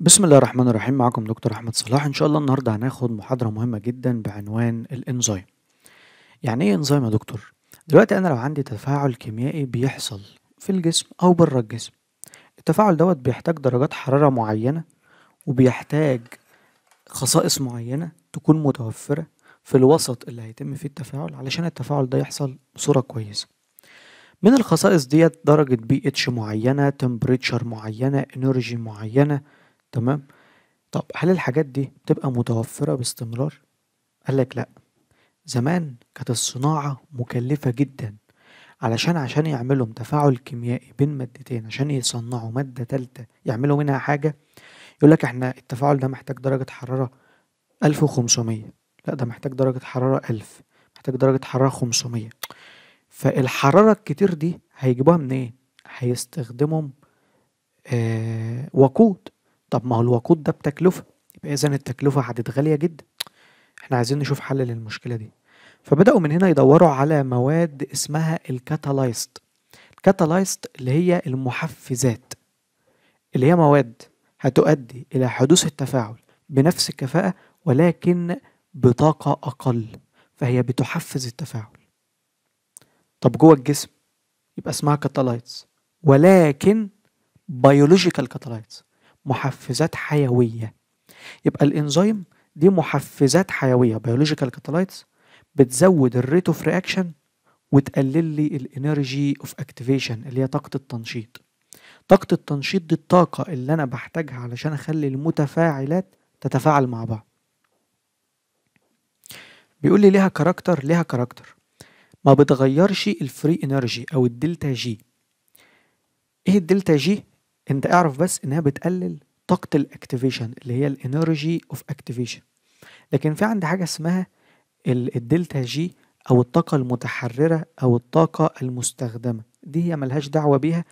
بسم الله الرحمن الرحيم معكم دكتور احمد صلاح ان شاء الله النهارده هناخد محاضره مهمه جدا بعنوان الانزيم يعني ايه انزيم يا دكتور دلوقتي انا لو عندي تفاعل كيميائي بيحصل في الجسم او بره الجسم التفاعل دوت بيحتاج درجات حراره معينه وبيحتاج خصائص معينه تكون متوفره في الوسط اللي هيتم فيه التفاعل علشان التفاعل ده يحصل بصوره كويسه من الخصائص ديت درجة بي اتش معينة تمبريتشر معينة انرجي معينة تمام طب هل الحاجات دي بتبقى متوفرة باستمرار؟ قال لك لأ زمان كانت الصناعة مكلفة جدا علشان عشان يعملوا تفاعل كيميائي بين مادتين عشان يصنعوا مادة تالتة يعملوا منها حاجة يقول لك احنا التفاعل ده محتاج درجة حرارة 1500 لا ده محتاج درجة حرارة 1000 محتاج درجة حرارة 500 فالحرارة الكتير دي هيجيبوها منين؟ إيه؟ هيستخدموا آه وقود طب ما هو الوقود ده بتكلفة يبقى إذا التكلفة هتبقى غالية جدا احنا عايزين نشوف حل للمشكلة دي فبدأوا من هنا يدوروا على مواد اسمها الكاتالايست الكاتالايست اللي هي المحفزات اللي هي مواد هتؤدي إلى حدوث التفاعل بنفس الكفاءة ولكن بطاقة أقل فهي بتحفز التفاعل طب جوه الجسم يبقى اسمها كاتالايتس ولكن بيولوجيكال كاتالايتس محفزات حيويه يبقى الانزيم دي محفزات حيويه بيولوجيكال كاتالايتس بتزود الريت اوف رياكشن وتقلل لي الانرجي اوف اكتيفيشن اللي هي طاقه التنشيط طاقه التنشيط دي الطاقه اللي انا بحتاجها علشان اخلي المتفاعلات تتفاعل مع بعض بيقول لي ليها كاركتر ليها كاركتر ما بتغيرش الفري انرجي او الدلتا جي ايه الدلتا جي انت اعرف بس انها بتقلل طاقه الاكتيفيشن اللي هي الانرجي اوف اكتيفيشن لكن في عندي حاجه اسمها الدلتا جي او الطاقه المتحرره او الطاقه المستخدمه دي هي ملهاش دعوه بيها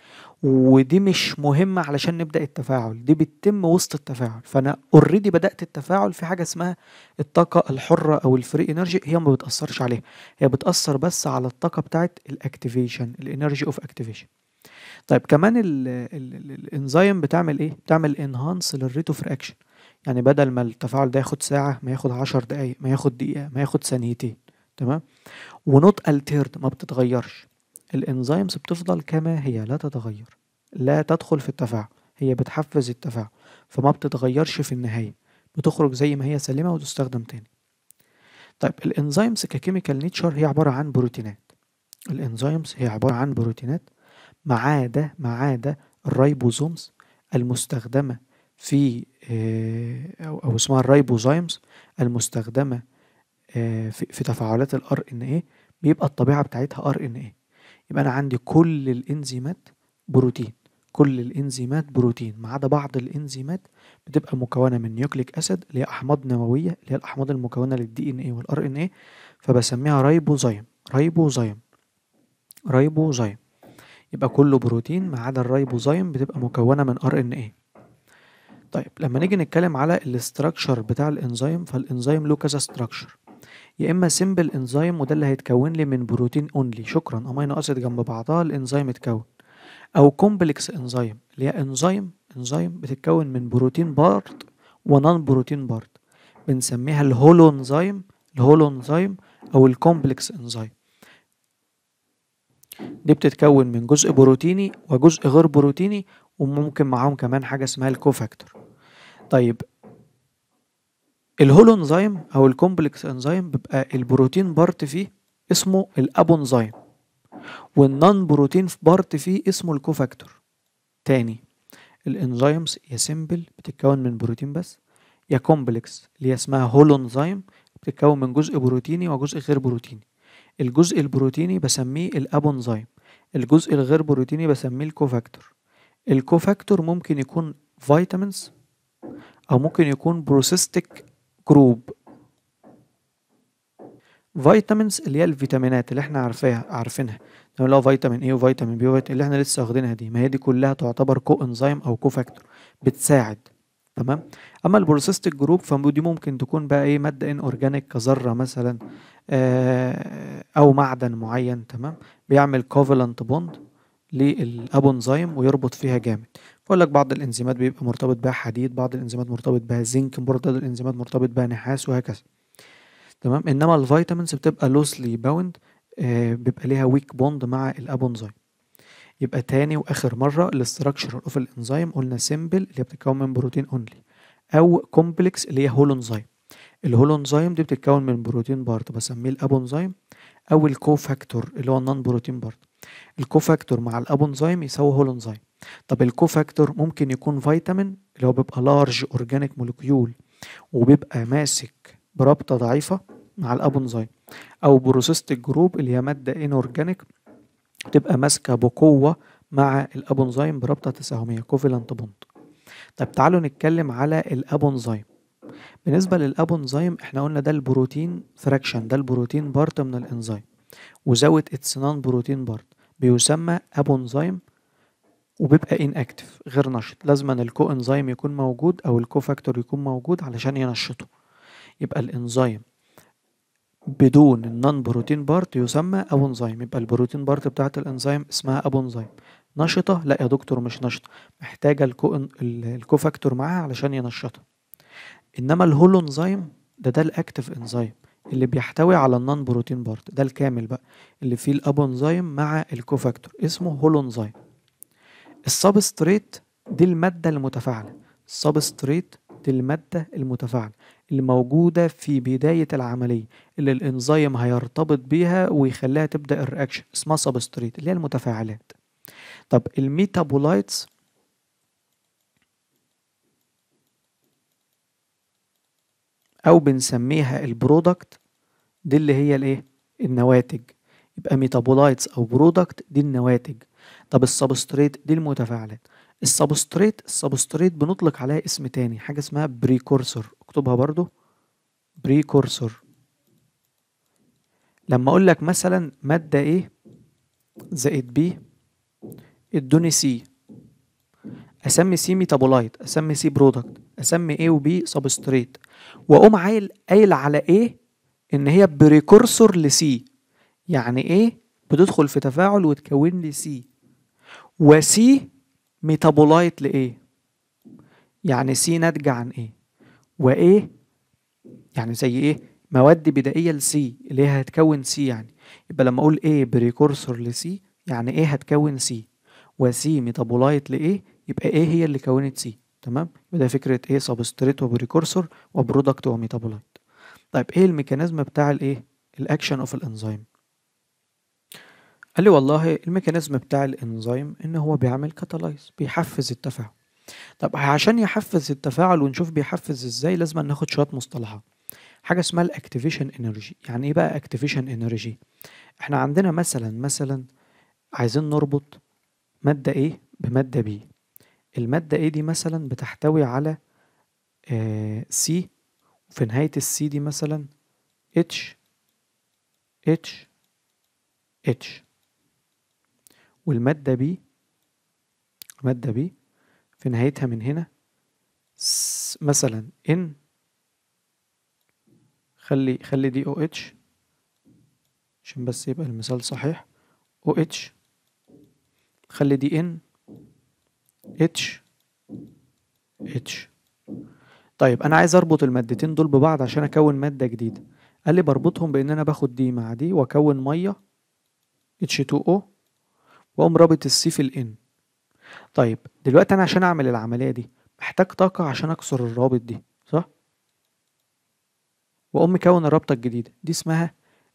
ودي مش مهمه علشان نبدا التفاعل دي بتتم وسط التفاعل فانا اوريدي بدات التفاعل في حاجه اسمها الطاقه الحره او الفري انرجي هي ما بتاثرش عليها هي بتاثر بس على الطاقه بتاعه الاكتيفيشن الانرجي اوف اكتيفيشن طيب كمان الانزيم بتعمل ايه بتعمل انهانس للريت اوف رياكشن يعني بدل ما التفاعل ده ياخد ساعه ما ياخد 10 دقائق ما ياخد دقيقه ما ياخد ثانيتين تمام ونوت التيرد ما بتتغيرش الانزيمز بتفضل كما هي لا تتغير لا تدخل في التفاعل هي بتحفز التفاعل فما بتتغيرش في النهايه بتخرج زي ما هي سليمه وتستخدم تاني طيب الانزيمز ككيميكال نيتشر هي عباره عن بروتينات الانزيمز هي عباره عن بروتينات ما عدا ما عدا الريبوزومز المستخدمة في آه، أو, أو اسمها الريبوزايمز المستخدمة آه، في تفاعلات الار ان ايه بيبقى الطبيعة بتاعتها ار ان ايه يبقى أنا عندي كل الإنزيمات بروتين كل الإنزيمات بروتين ما عدا بعض الإنزيمات بتبقى مكونة من نيوكليك أسيد اللي هي أحماض نووية اللي هي الأحماض المكونة للدي إن إيه والآر إن إيه فبسميها ريبوزايم ريبوزايم ريبوزايم يبقى كله بروتين ما عدا الرايبوزايم بتبقى مكونه من ار ان ايه طيب لما نيجي نتكلم على الاستراكشر بتاع الانزيم فالانزيم له كذا استراكشر يا اما سيمبل انزيم وده اللي هيتكون لي من بروتين اونلي شكرا امينو اسيد جنب بعضها الانزيم اتكون او كومبلكس انزيم اللي هي انزيم انزيم بتتكون من بروتين بارت ونان بروتين بارت بنسميها الهولو انزيم الهولو انزيم او الكومبلكس انزيم دي بتتكون من جزء بروتيني وجزء غير بروتيني وممكن معاهم كمان حاجة اسمها الكوفاكتور طيب الهولو انزيم او الكومبلكس انزيم بيبقى البروتين بارت فيه اسمه الابونزيم والنون بروتين بارت فيه اسمه الكوفاكتور تاني الانزيمز يا سيمبل بتتكون من بروتين بس يا كومبلكس اللي هي اسمها هولو انزيم بتتكون من جزء بروتيني وجزء غير بروتيني الجزء البروتيني بسميه الابونزايم الجزء الغير بروتيني بسميه الكوفاكتور الكوفاكتور ممكن يكون فيتامينز او ممكن يكون بروسيستيك جروب فيتامينز اللي هي الفيتامينات اللي احنا عارفاها عارفينها لو اللي هو فيتامين اي وفيتامين بي اللي احنا لسه واخدينها دي ما هي دي كلها تعتبر كو انزيم او كوفاكتور بتساعد تمام اما البروسيستك جروب فدي ممكن تكون بقى ايه ماده ان اورجانيك كذره مثلا آه، او معدن معين تمام بيعمل كوفالنت بوند للابونزايم ويربط فيها جامد بقول لك بعض الانزيمات بيبقى مرتبط بها حديد بعض الانزيمات مرتبط بها زنك بعض الانزيمات مرتبط بها نحاس وهكذا تمام انما الفيتامينز بتبقى لوسلي باوند آه، بيبقى ليها ويك بوند مع الابونزايم يبقى تاني واخر مره الاستراكشر اوف الانزيم قلنا سيمبل اللي بتتكون من بروتين اونلي او كومبلكس اللي هي هولونزيم الهولونزيم دي بتتكون من بروتين بارت بسميه الابونزيم او الكوفاكتور اللي هو النون بروتين بارت الكوفاكتور مع الابونزيم يساوي هولونزيم طب الكوفاكتور ممكن يكون فيتامين اللي هو بيبقى لارج اورجانيك مولكيول وبيبقى ماسك برابطه ضعيفه مع الابونزيم او بروسيست جروب اللي هي ماده انورجانيك وتبقى ماسكه بقوه مع الابونزايم برابطه تساهميه كوفيلانت بوند طب تعالوا نتكلم على الابونزايم بالنسبه للابونزايم احنا قلنا ده البروتين فراكشن ده البروتين بارت من الانزيم وزود اتس نون بروتين بارت بيسمى ابونزايم وبيبقى اكتف غير نشط لازما الكو انزيم يكون موجود او الكو فاكتور يكون موجود علشان ينشطه يبقى الانزيم بدون النون بروتين بارت يسمى أبونزيم يبقى البروتين بارت بتاعة الإنزيم اسمها أبونزيم نشطة لا يا دكتور مش نشطة محتاجة الكو الكوفاكتور معاها علشان ينشطها إنما انزيم ده ده الأكتف إنزيم اللي بيحتوي على النون بروتين بارت ده الكامل بقى اللي فيه الابونزيم مع الكوفاكتور اسمه انزيم السبستريت دي المادة المتفاعلة السبستريت المادة المتفاعلة الموجودة في بداية العملية اللي الإنزيم هيرتبط بيها ويخليها تبدأ الرياكشن اسمها سبستريت اللي هي المتفاعلات طب الميتابولايتس أو بنسميها البرودكت دي اللي هي الإيه؟ النواتج يبقى ميتابولايتس أو برودكت دي النواتج طب السبستريت دي المتفاعلات السبستريت السبستريت بنطلق عليها اسم تاني حاجة اسمها بريكورسور اكتبها برضو بريكورسور لما اقول لك مثلا مادة ايه زائد بي ادوني سي اسمي سي ميتابولايت اسمي سي برودكت اسمي ايه وبي سبستريت واقوم عايل قايل على ايه ان هي بريكورسور لسي يعني ايه بتدخل في تفاعل وتكون لي سي وسي ميتابولايت لإيه يعني سي ناتجة عن إيه وإيه يعني زي إيه مواد بدائية لسي اللي هي هتكون سي يعني يبقى لما أقول إيه بريكورسور لسي يعني إيه هتكون سي وسي ميتابولايت لإيه يبقى إيه هي اللي كونت سي تمام يبقى ده فكرة إيه سبستريت وبريكورسور وبرودكت وميتابولايت طيب إيه الميكانيزم بتاع الإيه الأكشن أوف الإنزيم قال لي والله الميكانيزم بتاع الانزيم ان هو بيعمل كاتالايز بيحفز التفاعل طب عشان يحفز التفاعل ونشوف بيحفز ازاي لازم ناخد شويه مصطلحات حاجه اسمها الاكتيفيشن انرجي يعني ايه بقى اكتيفيشن انرجي احنا عندنا مثلا مثلا عايزين نربط ماده ايه بماده بي الماده ايه دي مثلا بتحتوي على آه سي وفي نهايه السي دي مثلا اتش اتش اتش والمادة بي مادة بي في نهايتها من هنا مثلا ان خلي خلي دي او اتش عشان بس يبقى المثال صحيح او اتش خلي دي ان اتش اتش طيب انا عايز اربط المادتين دول ببعض عشان اكون ماده جديده قال لي بربطهم بان انا باخد دي مع دي واكون ميه H2O واقوم رابط السي في الان طيب دلوقتي انا عشان اعمل العمليه دي محتاج طاقه عشان اكسر الرابط دي صح واقوم مكون الرابطه الجديده دي اسمها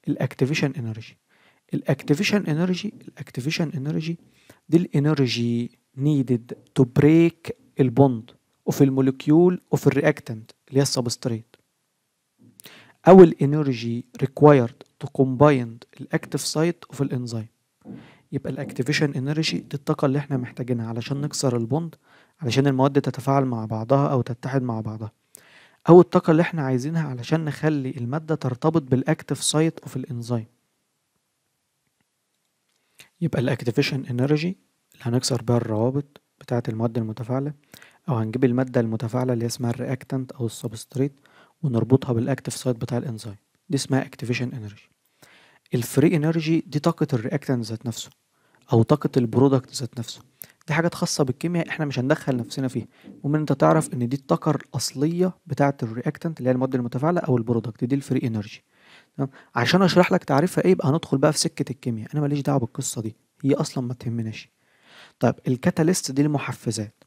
الاكتيفيشن انرجي الاكتيفيشن انرجي الاكتيفيشن انرجي دي الانرجي نيدد تو بريك البوند وفي المولكيول وفي الرياكتنت اللي هي السبستريت او الانرجي ريكوايرد تو كومبايند الاكتيف سايت اوف الانزيم يبقى الاكتيفيشن انرجي دي الطاقه اللي احنا محتاجينها علشان نكسر البوند علشان المواد تتفاعل مع بعضها او تتحد مع بعضها او الطاقه اللي احنا عايزينها علشان نخلي الماده ترتبط بالاكتيف سايت اوف الانزيم يبقى الاكتيفيشن انرجي اللي هنكسر بيها الروابط بتاعه المواد المتفاعله او هنجيب الماده المتفاعله اللي اسمها الرياكتنت او السبستريت ونربطها بالاكتيف سايت بتاع الانزيم دي اسمها اكتيفيشن انرجي الفري انرجي دي طاقه الرياكتنت ذات نفسه او طاقه البرودكت ذات نفسه دي حاجات خاصه بالكيمياء احنا مش هندخل نفسنا فيها المهم انت تعرف ان دي الطاقه الاصليه بتاعه الرياكتنت اللي هي المواد المتفاعله او البرودكت دي الفري انرجي تمام عشان اشرح لك تعريفها ايه يبقى هندخل بقى في سكه الكيمياء انا ماليش دعوه بالقصه دي هي اصلا ما تهمناش طيب الكاتاليست دي المحفزات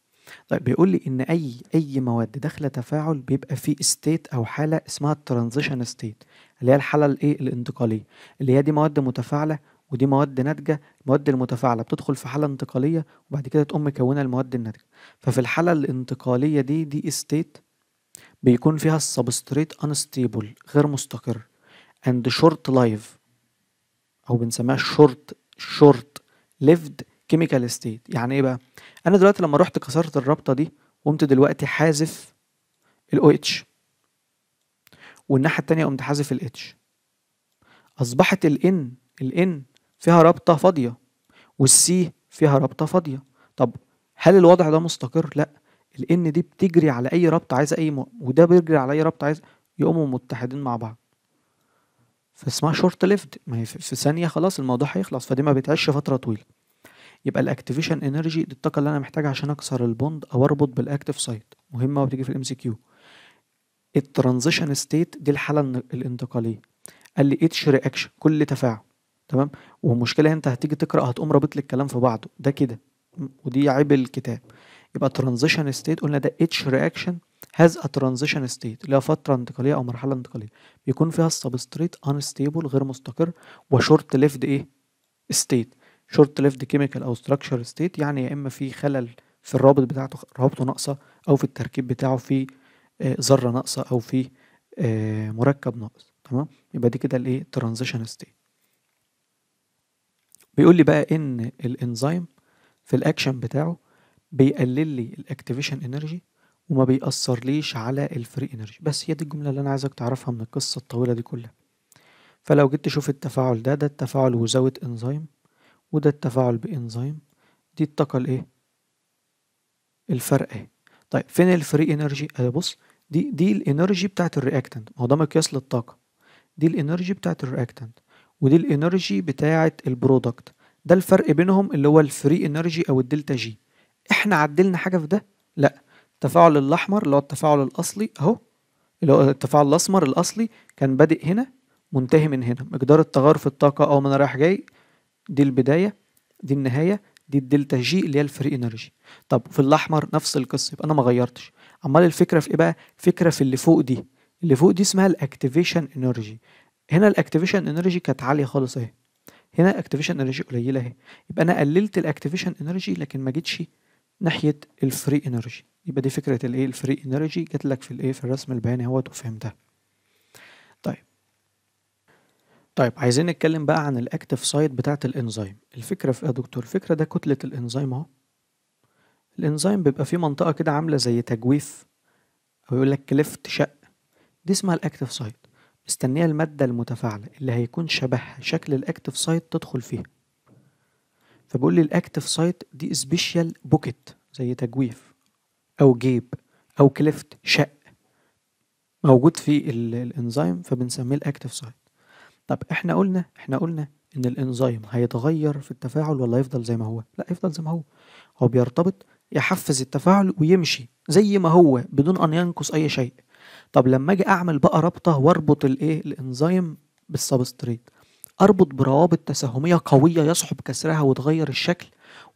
طيب بيقول لي ان اي اي مواد داخله تفاعل بيبقى فيه ستيت او حاله اسمها الترانزيشن ستيت اللي هي الحاله الايه الانتقاليه اللي هي دي مواد متفاعله ودي مواد ناتجة المواد المتفاعلة بتدخل في حالة انتقالية وبعد كده تقوم مكونة المواد الناتجة ففي الحالة الانتقالية دي دي استيت بيكون فيها السبستريت انستيبل غير مستقر اند شورت لايف او بنسميها شورت شورت ليفد كيميكال استيت يعني ايه بقى انا دلوقتي لما رحت كسرت الرابطه دي قمت دلوقتي حازف الاو اتش والناحيه الثانيه قمت حازف الاتش اصبحت الان الان فيها رابطة فاضية والسي فيها رابطة فاضية طب هل الوضع ده مستقر؟ لا الان دي بتجري على اي رابطة عايزة اي م... وده بيجري على اي رابطة عايز يقوموا متحدين مع بعض فاسمها شورت ليفت ما هي في ثانية خلاص الموضوع هيخلص فدي ما بتعيش فترة طويلة يبقى الاكتيفيشن انرجي دي الطاقة اللي انا محتاجها عشان اكسر البوند او اربط بالاكتيف سايت مهمة وبتيجي في الام سي كيو الترانزيشن ستيت دي الحالة الانتقالية قال لي اتش رياكشن كل تفاعل تمام والمشكله انت هتيجي تقرا هتقوم رابط لك الكلام في بعضه ده كده ودي عيب الكتاب يبقى ترانزيشن ستيت قلنا ده اتش رياكشن هاز ا ترانزيشن ستيت اللي هي فتره انتقاليه او مرحله انتقاليه بيكون فيها السبستريت انستيبل غير مستقر وشورت ليفد ايه ستيت شورت ليفد كيميكال او ستراكشر ستيت يعني يا اما في خلل في الرابط بتاعته رابطه ناقصه او في التركيب بتاعه في آه، ذره ناقصه او في آه، مركب ناقص تمام يبقى دي كده الايه ترانزيشن ستيت بيقول لي بقى ان الانزيم في الاكشن بتاعه بيقلل لي الاكتيفيشن انرجي وما بيأثرليش على الفري انرجي بس هي دي الجمله اللي انا عايزك تعرفها من القصه الطويله دي كلها فلو جيت تشوف التفاعل ده ده التفاعل وزاوت انزيم وده التفاعل بانزيم دي الطاقه الايه الفرق اهي طيب فين الفري انرجي اهي بص دي دي الانرجي بتاعه الرياكتنت ما هو ده مقياس للطاقه دي الانرجي بتاعه الرياكتنت ودي الانرجي بتاعه البرودكت ده الفرق بينهم اللي هو الفري انرجي او الدلتا جي احنا عدلنا حاجه في ده لا التفاعل الاحمر اللي هو التفاعل الاصلي اهو اللي هو التفاعل الاسمر الاصلي كان بادئ هنا منتهي من هنا مقدار التغير في الطاقه او من رايح جاي دي البدايه دي النهايه دي الدلتا جي اللي هي الفري انرجي طب في الاحمر نفس القصه يبقى انا ما غيرتش عمال الفكره في ايه بقى فكره في اللي فوق دي اللي فوق دي اسمها الاكتيفيشن انرجي هنا الاكتيفيشن انرجي كانت عاليه خالص اهي هنا الاكتيفيشن انرجي قليله اهي يبقى انا قللت الاكتيفيشن انرجي لكن ما جيتش ناحيه الفري انرجي يبقى دي فكره الايه الفري انرجي جات لك في الايه في الرسم البياني اهوت وفهمتها طيب طيب عايزين نتكلم بقى عن الاكتيف سايد بتاعه الانزيم الفكره في ايه يا دكتور الفكره ده كتله الانزيم اهو الانزيم بيبقى فيه منطقه كده عامله زي تجويف او يقول لك كليفت شق دي اسمها الاكتيف سايد مستنية المادة المتفاعلة اللي هيكون شبهها شكل الأكتف سايت تدخل فيها فبقول لي الأكتف سايت دي سبيشال بوكيت زي تجويف أو جيب أو كليفت شق موجود في الانزيم فبنسميه الأكتف سايت طب احنا قلنا احنا قلنا ان الانزيم هيتغير في التفاعل ولا يفضل زي ما هو لا يفضل زي ما هو هو بيرتبط يحفز التفاعل ويمشي زي ما هو بدون ان ينقص اي شيء طب لما اجي اعمل بقى رابطه واربط الايه الانزيم بالسبستريت اربط بروابط تساهميه قويه يصعب كسرها وتغير الشكل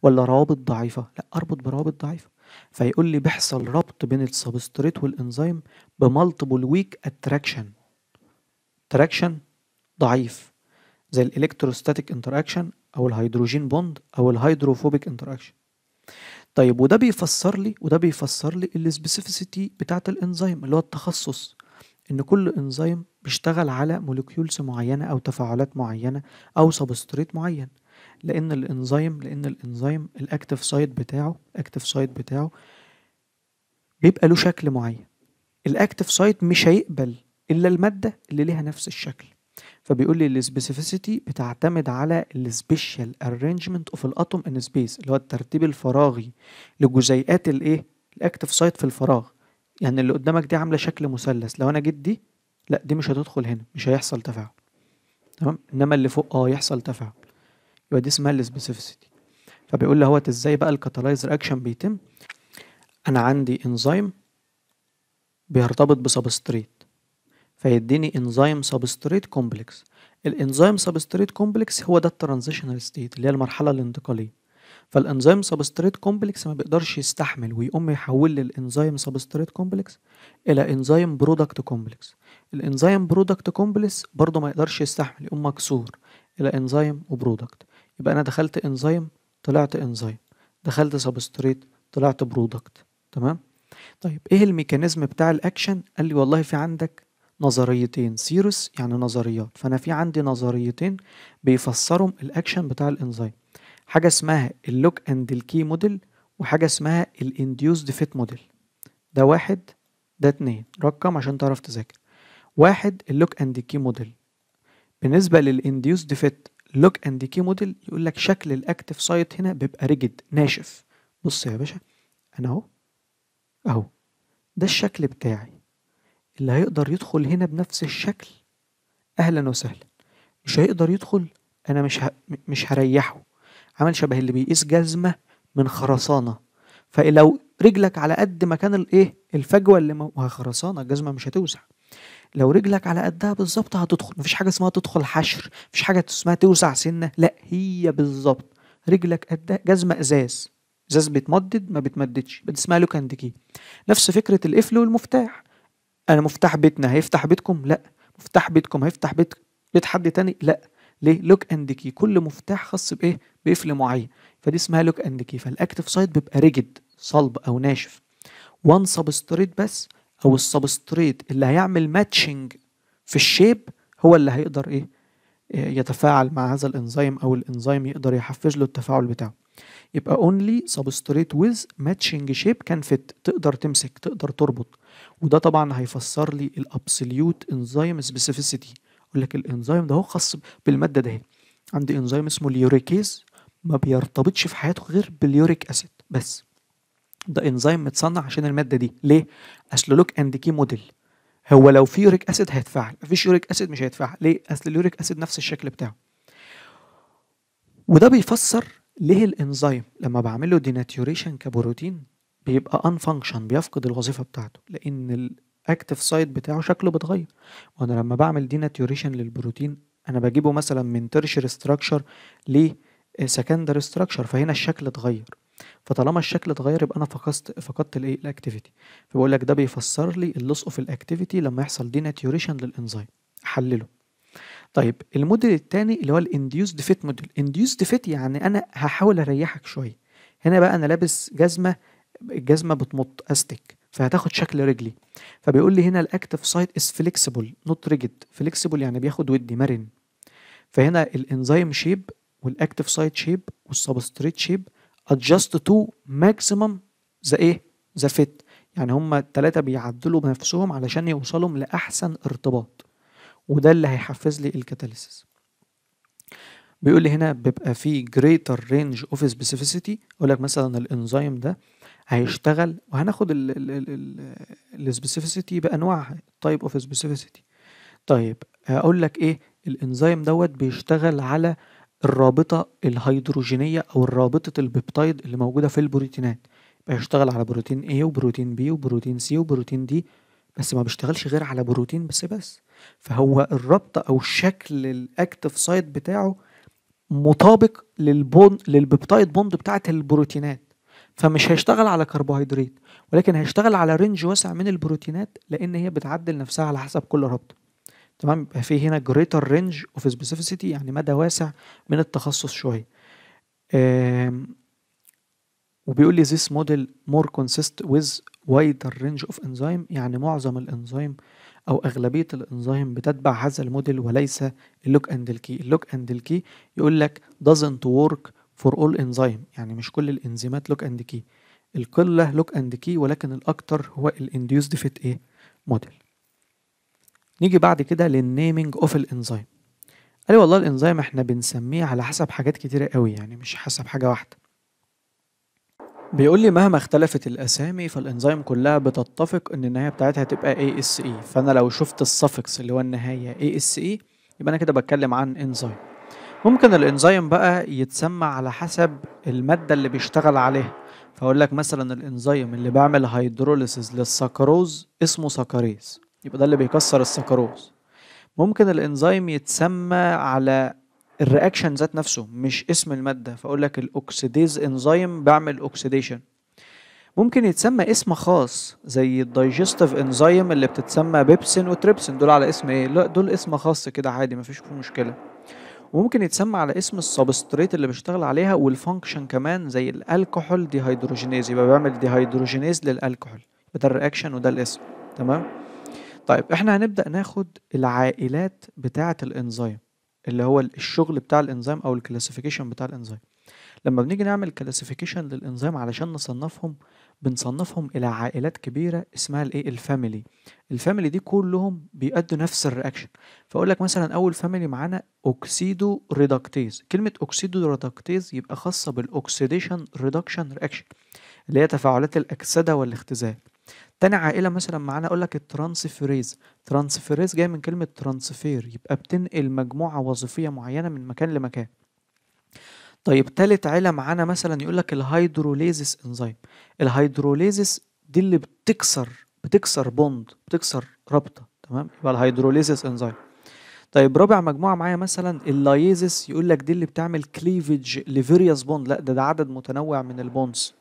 ولا روابط ضعيفه لا اربط بروابط ضعيفه فيقول لي بيحصل ربط بين السبستريت والانزيم بمالتيبل ويك اتراكشن تراكشن ضعيف زي الالكتروستاتيك انتراكشن او الهيدروجين بوند او الهيدروفوبيك انتراكشن طيب وده بيفسر لي وده بيفسر لي السبيسيفيسيتي بتاعت الانزيم اللي هو التخصص ان كل انزيم بيشتغل على مولكيولز معينه او تفاعلات معينه او سبستريت معين لان الانزيم لان الانزيم الاكتف سايد بتاعه الاكتف سايد بتاعه بيبقى له شكل معين الاكتف سايد مش هيقبل الا الماده اللي ليها نفس الشكل فبيقول لي السبيسيفيسيتي بتعتمد على السبيشال ارينجمنت اوف الاتوم ان سبيس اللي هو الترتيب الفراغي لجزيئات الايه الاكتف سايت في الفراغ يعني اللي قدامك دي عامله شكل مثلث لو انا جيت دي لا دي مش هتدخل هنا مش هيحصل تفاعل تمام انما اللي فوق اه يحصل تفاعل يبقى دي اسمها السبيسيفيسيتي فبيقول لي اهوت ازاي بقى الكاتالايزر اكشن بيتم انا عندي انزيم بيرتبط بسبستريت فيديني انزيم سبستريت كومبلكس الانزيم سبستريت كومبلكس هو ده الترانزيشنال ستيت اللي هي المرحله الانتقاليه فالانزيم سبستريت كومبلكس ما بيقدرش يستحمل ويقوم يحول الانزيم سبستريت كومبلكس الى انزيم برودكت كومبلكس الانزيم برودكت كومبلكس برضه ما يقدرش يستحمل يقوم مكسور الى انزيم وبرودكت يبقى انا دخلت انزيم طلعت انزيم دخلت سبستريت طلعت برودكت تمام طيب ايه الميكانيزم بتاع الاكشن قال لي والله في عندك نظريتين سيروس يعني نظريات فانا في عندي نظريتين بيفسروا الاكشن بتاع الانزيم حاجه اسمها اللوك اند الكي موديل وحاجه اسمها الانديوسد فيت موديل ده واحد ده اتنين رقم عشان تعرف تذاكر واحد اللوك اند كي موديل بالنسبه للانديوسد فيت لوك اند كي موديل يقول لك شكل الاكتف سايت هنا بيبقى ريجد ناشف بص يا باشا انا اهو اهو ده الشكل بتاعي اللي هيقدر يدخل هنا بنفس الشكل اهلا وسهلا مش هيقدر يدخل انا مش ه... مش هريحه عمل شبه اللي بيقيس جزمه من خرسانه فلو رجلك على قد مكان الايه الفجوه اللي مو... خرسانه الجزمه مش هتوسع لو رجلك على قدها بالظبط هتدخل مفيش حاجه اسمها تدخل حشر مفيش حاجه اسمها توسع سنه لا هي بالظبط رجلك قدها جزمه ازاز ازاز بيتمدد ما بيتمددش بس اسمها لوك اند نفس فكره القفل والمفتاح انا مفتاح بيتنا هيفتح بيتكم لا مفتاح بيتكم هيفتح بيت بيت حد تاني لا ليه لوك اند كي كل مفتاح خاص بايه بقفل معين فدي اسمها لوك اند كي فالاكتف سايد بيبقى ريجد صلب او ناشف وان سبستريت بس او السبستريت اللي هيعمل ماتشنج في الشيب هو اللي هيقدر ايه يتفاعل مع هذا الانزيم او الانزيم يقدر يحفز له التفاعل بتاعه يبقى اونلي سبستريت ويز ماتشنج شيب كان فيت تقدر تمسك تقدر تربط وده طبعا هيفسر لي الابسوليوت انزيم سبيسيفيسيتي يقول لك الانزيم ده هو خاص بالماده ده عندي انزيم اسمه اليوريكيز ما بيرتبطش في حياته غير باليوريك اسيد بس ده انزيم متصنع عشان الماده دي ليه اصل لوك اند كي موديل هو لو في يوريك اسيد هيتفاعل مفيش يوريك اسيد مش هيتفاعل ليه اصل اليوريك اسيد نفس الشكل بتاعه وده بيفسر ليه الانزيم لما بعمل له ديناتيوريشن كبروتين بيبقى ان فانكشن بيفقد الوظيفه بتاعته لان الاكتف سايت بتاعه شكله بيتغير وانا لما بعمل دي ناتيوريشن للبروتين انا بجيبه مثلا من ترشر ستراكشر ل سكندري ستراكشر فهنا الشكل اتغير فطالما الشكل اتغير يبقى انا فقدت فقدت الايه الاكتيفيتي فبقول لك ده بيفسر لي اللص اوف الاكتيفيتي لما يحصل دي ناتيوريشن للانزيم احلله طيب الموديل الثاني اللي هو الانديوسد فيت موديل انديوسد فيت يعني انا هحاول اريحك شويه هنا بقى انا لابس جزمه الجزمه بتمط استك فهتاخد شكل رجلي فبيقول لي هنا الاكتف سايد از فليكسيبل نوت ريجيد فليكسيبل يعني بياخد ودي مرن فهنا الانزيم شيب والاكتف سايد شيب والسبستريت شيب ادجاست تو ماكسيمم ذا ايه ذا فيت يعني هما التلاتة بيعدلوا بنفسهم علشان يوصلهم لأحسن ارتباط وده اللي هيحفز لي الكاتاليسيس بيقول لي هنا بيبقى في greater range of specificity يقول لك مثلا الانزيم ده هيشتغل وهناخد السبيسيفيسيتي بانواعها تايب اوف سبيسيفيسيتي طيب هقول لك ايه الانزيم دوت بيشتغل على الرابطه الهيدروجينيه او رابطه البيبتايد اللي موجوده في البروتينات بيشتغل على بروتين A وبروتين B وبروتين C وبروتين D بس ما بيشتغلش غير على بروتين بس بس فهو الرابطه او شكل الاكتف سايت بتاعه مطابق للبون للبيبتايد بوند بتاعه البروتينات فمش هيشتغل على كربوهيدرات ولكن هيشتغل على رينج واسع من البروتينات لان هي بتعدل نفسها على حسب كل رابطه تمام يبقى في هنا جريتر رينج اوف سبيسيفيسيتي يعني مدى واسع من التخصص شويه وبيقول لي this model more consist with wider range of enzyme يعني معظم الانزيم او اغلبيه الانزيم بتتبع هذا الموديل وليس اللوك اند الكي اللوك اند الكي يقول لك doesn't work فور اول انزيم يعني مش كل الانزيمات لوك اند كي القله لوك اند كي ولكن الاكتر هو الانديوسد فيت ايه موديل نيجي بعد كده للنيمينج اوف الانزيم قال لي والله الانزيم احنا بنسميه على حسب حاجات كتيره قوي يعني مش حسب حاجه واحده بيقول لي مهما اختلفت الاسامي فالانزيم كلها بتتفق ان النهايه بتاعتها تبقى اي اس اي e. فانا لو شفت السفكس اللي هو النهايه اي اس اي يبقى انا كده بتكلم عن انزيم ممكن الانزيم بقى يتسمى على حسب المادة اللي بيشتغل عليها فأقول لك مثلا الانزيم اللي بعمل هيدروليسيز للسكروز اسمه سكريز يبقى ده اللي بيكسر السكروز ممكن الانزيم يتسمى على الرياكشن ذات نفسه مش اسم المادة فأقول لك الأوكسيديز انزيم بعمل أوكسيديشن ممكن يتسمى اسم خاص زي الدايجستيف انزيم اللي بتتسمى بيبسين وتريبسين دول على اسم ايه لا دول اسم خاص كده عادي مفيش فيه مشكله وممكن يتسمى على اسم السبستريت اللي بيشتغل عليها والفانكشن كمان زي الالكحول ديهيدروجينيز يبقى بيعمل ديهيدروجينيز للالكحول ده الرياكشن وده الاسم تمام طيب احنا هنبدا ناخد العائلات بتاعه الانزيم اللي هو الشغل بتاع الانزيم او الكلاسيفيكيشن بتاع الانزيم لما بنيجي نعمل كلاسيفيكيشن للانزيم علشان نصنفهم بنصنفهم الى عائلات كبيره اسمها الايه الفاميلي الفاميلي دي كلهم بيأدوا نفس الرياكشن فاقول لك مثلا اول فاميلي معانا اوكسيدو ريدكتيز كلمه اوكسيدو ريدكتيز يبقى خاصه بالاوكسيديشن ريدكشن رياكشن اللي هي تفاعلات الاكسده والاختزال تاني عائلة مثلا معانا أقول لك الترانسفيريز ترانسفيريز جاي من كلمة ترانسفير يبقى بتنقل مجموعة وظيفية معينة من مكان لمكان طيب تالت علة معانا مثلا يقول لك الهيدروليزس انزيم الهيدروليزس دي اللي بتكسر بتكسر بوند بتكسر رابطه تمام يبقى الهيدروليزس انزيم طيب رابع مجموعه معايا مثلا اللايزس يقول لك دي اللي بتعمل كليفج لفيريوس بوند لا ده ده عدد متنوع من البوندز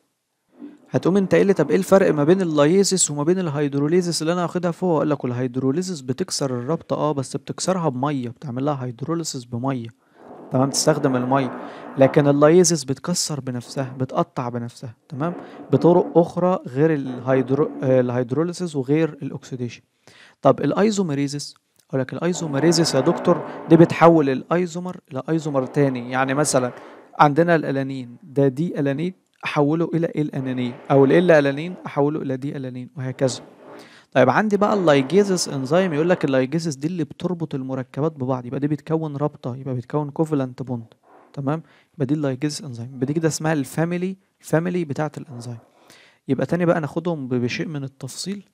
هتقوم انت قايل لي طب ايه الفرق ما بين اللايزس وما بين الهيدروليزس اللي انا واخدها فوق اقول لك الهيدروليزس بتكسر الرابطه اه بس بتكسرها بميه بتعمل لها هيدروليزس بميه تمام تستخدم المية لكن اللايزس بتكسر بنفسها بتقطع بنفسها تمام بطرق اخرى غير الهيدرو الهيدروليسيس وغير الاكسديشن طب الايزوميريزس اقول لك الايزوميريزس يا دكتور دي بتحول الايزومر لايزومر تاني يعني مثلا عندنا الالانين ده دي الانين احوله الى إيه الانانين او الالانين احوله الى دي الانين وهكذا طيب عندي بقى اللايجيزس انزيم يقول لك اللايجيزس دي اللي بتربط المركبات ببعض يبقى دي بتكون رابطه يبقى بتكون كوفلنت بوند تمام يبقى دي اللايجيزس انزيم يبقى دي كده اسمها الفاميلي فاميلي بتاعه الانزيم يبقى تاني بقى ناخدهم بشيء من التفصيل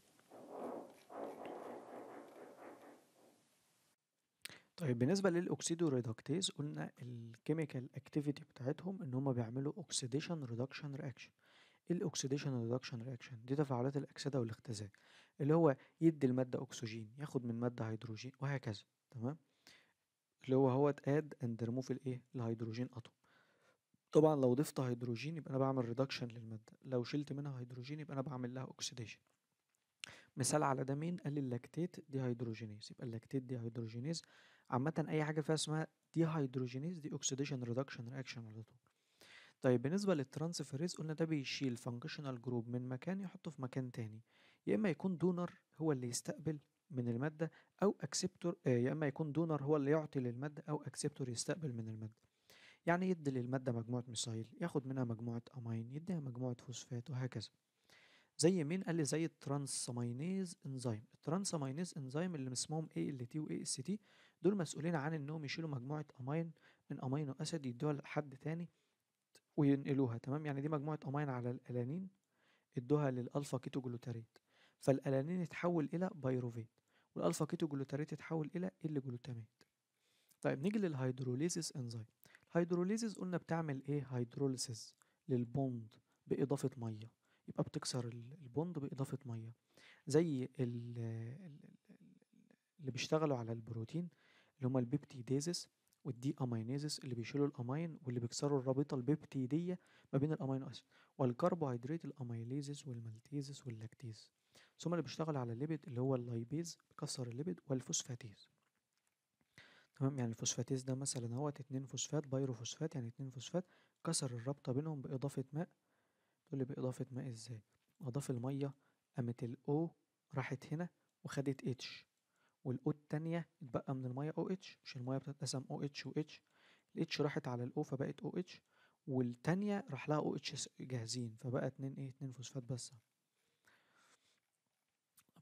طيب بالنسبه للاكسيدو ريدكتيز قلنا الكيميكال اكتيفيتي بتاعتهم ان هم بيعملوا اوكسيديشن ريدكشن رياكشن الاوكسيديشن ريدكشن رياكشن دي تفاعلات الاكسده والاختزال اللي هو يدي المادة أكسجين ياخد من مادة هيدروجين وهكذا تمام اللي هو هو اد اند ريموف الايه الهيدروجين اتوم طبعا لو ضفت هيدروجين يبقى انا بعمل ريدكشن للماده لو شلت منها هيدروجين يبقى انا بعمل لها اوكسيديشن مثال على ده مين قال اللاكتيت دي هيدروجينيز يبقى اللاكتيت دي هيدروجينيز عامه اي حاجه فيها اسمها دي هيدروجينيز دي اوكسيديشن ريدكشن رياكشن على طول طيب بالنسبه للترانسفيريز قلنا ده بيشيل فانكشنال جروب من مكان يحطه في مكان تاني يا اما يكون دونر هو اللي يستقبل من المادة أو أكسبتور آه، يا إما يكون دونر هو اللي يعطي للمادة أو أكسبتور يستقبل من المادة يعني يدي للمادة مجموعة ميثايل ياخد منها مجموعة أمين يديها مجموعة فوسفات وهكذا زي مين قال لي زي الترانسامينيز انزيم الترانسامينيز انزيم اللي اسمهم اي ال تي واي اس تي دول مسؤولين عن انهم يشيلوا مجموعه امين من امينو اسيد يدوها لحد تاني وينقلوها تمام يعني دي مجموعه امين على الالانين ادوها للالفا كيتو جلوتاريت فالألانين يتحول إلى بايروفيت والألفا كيتو جلوتاريت يتحول إلى ال جلوتاميت طيب نيجي للهيدروليزيس انزيم الهيدروليزيس قلنا بتعمل ايه هيدروليسيس للبوند بإضافة مية يبقى بتكسر البوند بإضافة مية زي اللي بيشتغلوا على البروتين اللي هما البيبتيديزس والدي امينيزس اللي بيشيلوا الامين واللي بيكسروا الرابطه البيبتيديه ما بين الامينو اسيد والكربوهيدرات الاميليزس والمالتيزس واللاكتيز ثم اللي بيشتغل على الليبيد اللي هو اللايبيز بيكسر الليبيد والفوسفاتيز تمام يعني الفوسفاتيز ده مثلا اهوت اتنين فوسفات بايروفوسفات يعني اتنين فوسفات كسر الرابطة بينهم بإضافة ماء تقول لي بإضافة ماء ازاي؟ أضاف المية قامت الأو راحت هنا وخدت اتش والأو التانية اتبقى من المية او اتش مش المية بتتقسم او اتش و اتش الاتش راحت على الأو فبقت او اتش والتانية راح لها او اتش جاهزين فبقى اتنين ايه اتنين فوسفات بس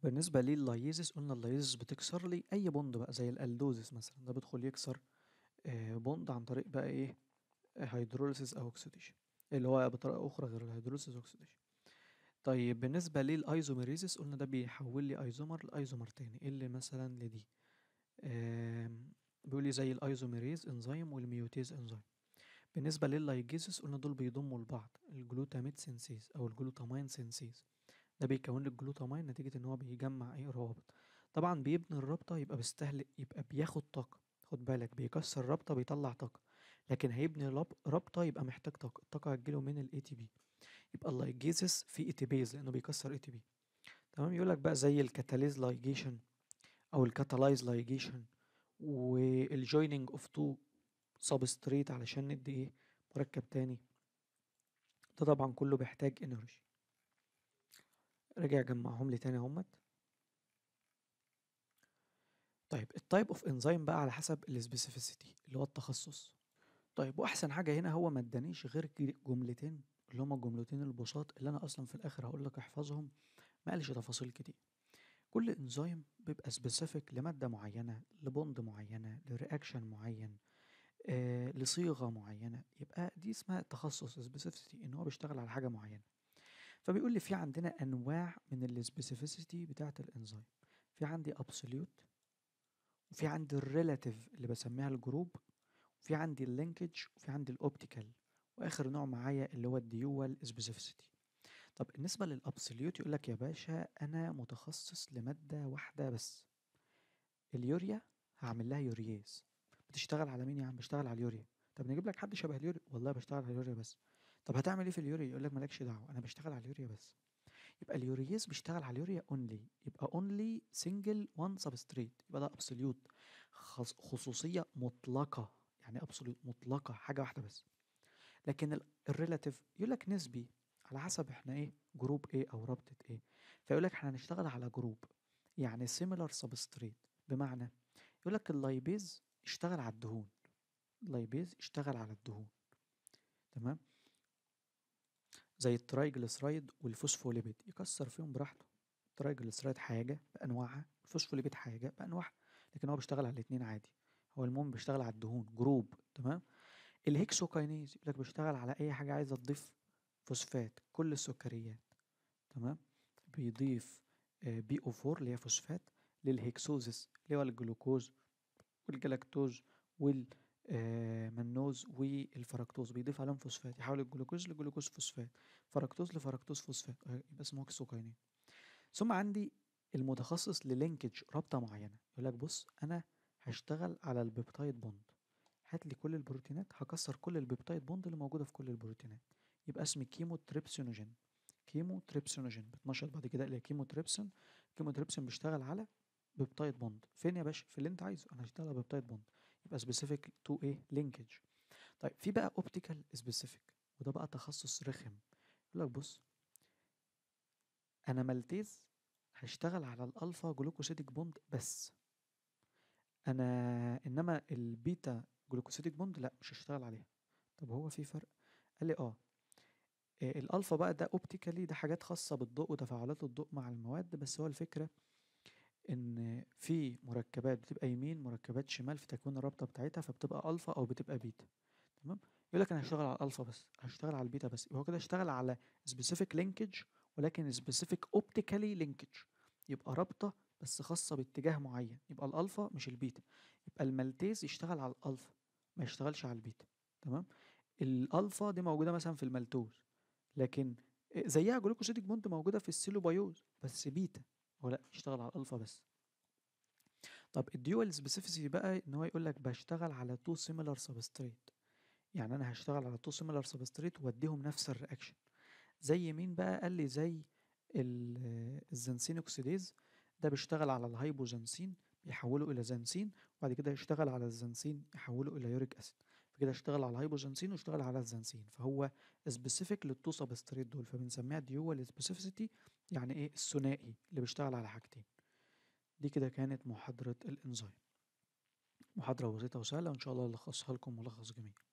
بالنسبة للليزس قلنا اللايزس بتكسر لي أي بوند بقى زي الألدوزس مثلا ده بيدخل يكسر آه، بوند عن طريق بقى إيه هيدروليسيس أو أكسديشن اللي هو بطريقة أخرى غير الهيدروليسيس اوكسيديشن طيب بالنسبة للأيزوميريزس قلنا ده بيحول لي أيزومر لأيزومر تاني إيه اللي مثلا لدي بيقول لي زي الأيزوميريز إنزيم والميوتيز إنزيم بالنسبة لللايجيزس قلنا دول بيضموا لبعض الجلوتاميت سينسيز أو الجلوتامين سينسيز ده بيكون لك جلوتامين نتيجة إن هو بيجمع اي روابط طبعا بيبني الرابطة يبقى بيستهلك يبقى بياخد طاقة خد بالك بيكسر رابطة بيطلع طاقة لكن هيبني رابطة يبقى محتاج طاقة الطاقة هتجيله من الاي تي بي يبقى اللايجيزس في اي تي بيز لأنه بيكسر اي تي بي تمام يقول لك بقى زي الكاتاليز لايجيشن أو الكاتالايز لايجيشن والجويننج اوف تو سبستريت علشان ندي ايه مركب تاني ده طبعا كله بيحتاج انرجي رجع جمعهم لي تاني اهمت طيب التايب اوف انزيم بقى على حسب السبيسيفيسيتي اللي هو التخصص طيب واحسن حاجه هنا هو ما ادانيش غير جملتين اللي هما الجملتين البساط اللي انا اصلا في الاخر هقول لك احفظهم ما قالش تفاصيل كتير كل انزيم بيبقى سبيسيفيك لماده معينه لبوند معينه لرياكشن معين آه لصيغه معينه يبقى دي اسمها تخصص سبيسيفيتي ان هو بيشتغل على حاجه معينه فبيقول لي في عندنا انواع من السبيسيفيسيتي بتاعه الانزيم في عندي ابسوليوت وفي عندي الريلاتيف اللي بسميها الجروب وفي عندي اللينكج وفي عندي الاوبتيكال واخر نوع معايا اللي هو الديوال سبيسيفيسيتي طب بالنسبه للابسوليوت يقول لك يا باشا انا متخصص لماده واحده بس اليوريا هعمل لها يورياز بتشتغل على مين يا عم بشتغل على اليوريا طب نجيب لك حد شبه اليوريا والله بشتغل على اليوريا بس طب هتعمل ايه في اليوريا يقول لك مالكش دعوه انا بشتغل على اليوريا بس يبقى اليوريز بيشتغل على اليوريا اونلي يبقى اونلي سنجل وان سبستريت يبقى ده ابسوليوت خصوصيه مطلقه يعني ابسوليوت مطلقه حاجه واحده بس لكن الريلاتيف يقول لك نسبي على حسب احنا ايه جروب ايه او رابطه ايه فيقول لك احنا هنشتغل على جروب يعني سيميلر سبستريت بمعنى يقول لك اللايبيز اشتغل على الدهون اللايبيز اشتغل على الدهون تمام زي الترايجلسرايد والفوسفوليبيد يكسر فيهم براحته الترايجلسرايد حاجة بأنواعها الفوسفوليبيد حاجة بأنواعها لكن هو بيشتغل على الاتنين عادي هو المهم بيشتغل على الدهون جروب تمام الهيكسوكاينيز يقول لك بيشتغل على أي حاجة عايزة تضيف فوسفات كل السكريات تمام بيضيف آه، بي او 4 اللي هي فوسفات للهيكسوزيس اللي هو الجلوكوز والجلاكتوز وال آه، منوز والفركتوز بيضيف عليهم فوسفات يحول الجلوكوز لجلوكوز فوسفات فركتوز لفركتوز فوسفات آه، يبقى اسمه هكسوكاينين ثم عندي المتخصص للينكج رابطه معينه يقول لك بص انا هشتغل على البيبتايد بوند هات لي كل البروتينات هكسر كل البيبتايد بوند اللي موجوده في كل البروتينات يبقى اسمي كيمو تريبسينوجين كيمو تريبسينوجين بتنشط بعد كده الى كيمو تريبسين كيمو تريبسين بيشتغل على بيبتايد بوند فين يا باشا في اللي انت عايزه انا هشتغل على بيبتايد بوند يبقى سبيسيفيك تو ايه لينكج طيب في بقى اوبتيكال سبيسيفيك وده بقى تخصص رخم يقول لك بص انا مالتيز هشتغل على الالفا جلوكوسيديك بوند بس انا انما البيتا جلوكوسيديك بوند لا مش هشتغل عليها طب هو في فرق قال لي اه, آه، الالفا بقى ده اوبتيكالي ده حاجات خاصه بالضوء وتفاعلات الضوء مع المواد بس هو الفكره ان في مركبات بتبقى يمين مركبات شمال في تكوين الرابطه بتاعتها فبتبقى الفا او بتبقى بيتا تمام يقول لك انا هشتغل على الالفا بس هشتغل على البيتا بس هو كده اشتغل على سبيسيفيك لينكج ولكن سبيسيفيك اوبتيكالي لينكج يبقى رابطه بس خاصه باتجاه معين يبقى الالفا مش البيتا يبقى المالتيز يشتغل على الالفا ما يشتغلش على البيتا تمام الالفا دي موجوده مثلا في المالتوز لكن زيها جلوكوسيديك بونت موجوده في السيلوبايوز بس بيتا هو لا اشتغل على الالفا بس طب الديوال سبيسيفيسي بقى ان هو يقول لك بشتغل على تو سيميلار سبستريت يعني انا هشتغل على تو سيميلار سبستريت واديهم نفس الرياكشن زي مين بقى قال لي زي الزنسين اوكسيديز ده بيشتغل على الهايبوزنسين بيحوله الى زنسين وبعد كده يشتغل على الزنسين يحوله الى يوريك اسيد كده اشتغل على الهايبوجنسين واشتغل على الزنسين فهو سبيسيفيك للتو سبستريت دول فبنسميها ديوال سبيسيفيسيتي يعني ايه الثنائي اللي بيشتغل على حاجتين دي كده كانت محاضرة الانزيم محاضرة بسيطة وسهلة وإن شاء الله ألخصها لكم ملخص جميل